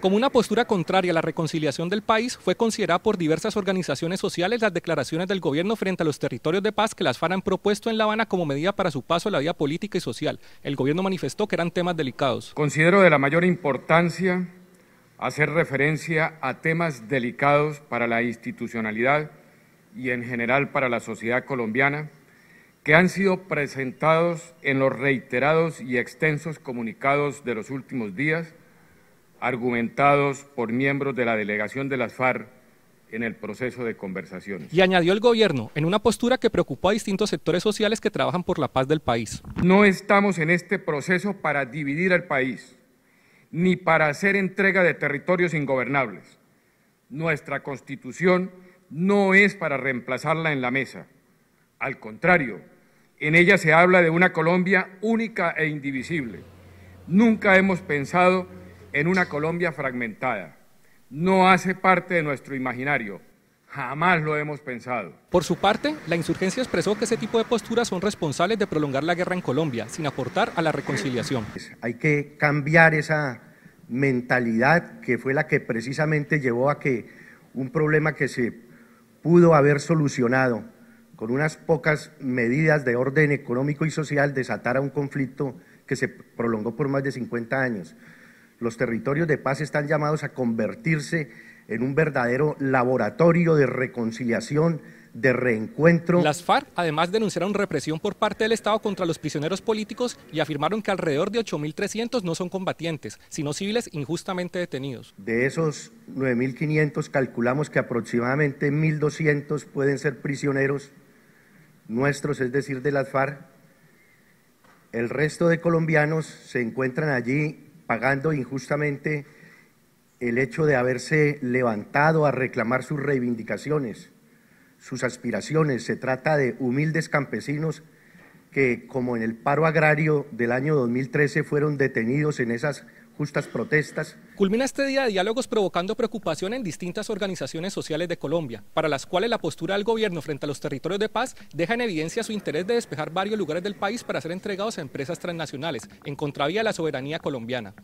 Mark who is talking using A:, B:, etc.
A: Como una postura contraria a la reconciliación del país, fue considerada por diversas organizaciones sociales las declaraciones del gobierno frente a los territorios de paz que las FARC han propuesto en La Habana como medida para su paso a la vía política y
B: social. El gobierno manifestó que eran temas delicados. Considero de la mayor importancia hacer referencia a temas delicados para la institucionalidad y en general para la sociedad colombiana que han sido presentados en los reiterados y extensos comunicados de los últimos días argumentados por miembros de la delegación de las FARC en el proceso de conversaciones. Y
A: añadió el gobierno, en una postura que preocupó a distintos sectores sociales que trabajan por la paz del país. No
B: estamos en este proceso para dividir al país, ni para hacer entrega de territorios ingobernables. Nuestra constitución no es para reemplazarla en la mesa. Al contrario, en ella se habla de una Colombia única e indivisible. Nunca hemos pensado en una Colombia fragmentada. No hace parte de nuestro imaginario. Jamás lo hemos pensado.
A: Por su parte, la insurgencia expresó que ese tipo de posturas son responsables de prolongar la guerra en Colombia, sin
C: aportar a la reconciliación. Hay que cambiar esa mentalidad que fue la que precisamente llevó a que un problema que se pudo haber solucionado con unas pocas medidas de orden económico y social desatara un conflicto que se prolongó por más de 50 años los territorios de paz están llamados a convertirse en un verdadero laboratorio de reconciliación, de reencuentro.
A: Las FARC además denunciaron represión por parte del Estado contra los prisioneros políticos y afirmaron que alrededor de 8.300 no son combatientes, sino civiles injustamente detenidos.
C: De esos 9.500 calculamos que aproximadamente 1.200 pueden ser prisioneros nuestros, es decir, de las FARC. El resto de colombianos se encuentran allí pagando injustamente el hecho de haberse levantado a reclamar sus reivindicaciones, sus aspiraciones. Se trata de humildes campesinos que, como en el paro agrario del año 2013, fueron detenidos en esas justas protestas.
A: Culmina este día de diálogos provocando preocupación en distintas organizaciones sociales de Colombia, para las cuales la postura del gobierno frente a los territorios de paz deja en evidencia su interés de despejar varios lugares del país para ser entregados a empresas
B: transnacionales, en contravía de la soberanía colombiana.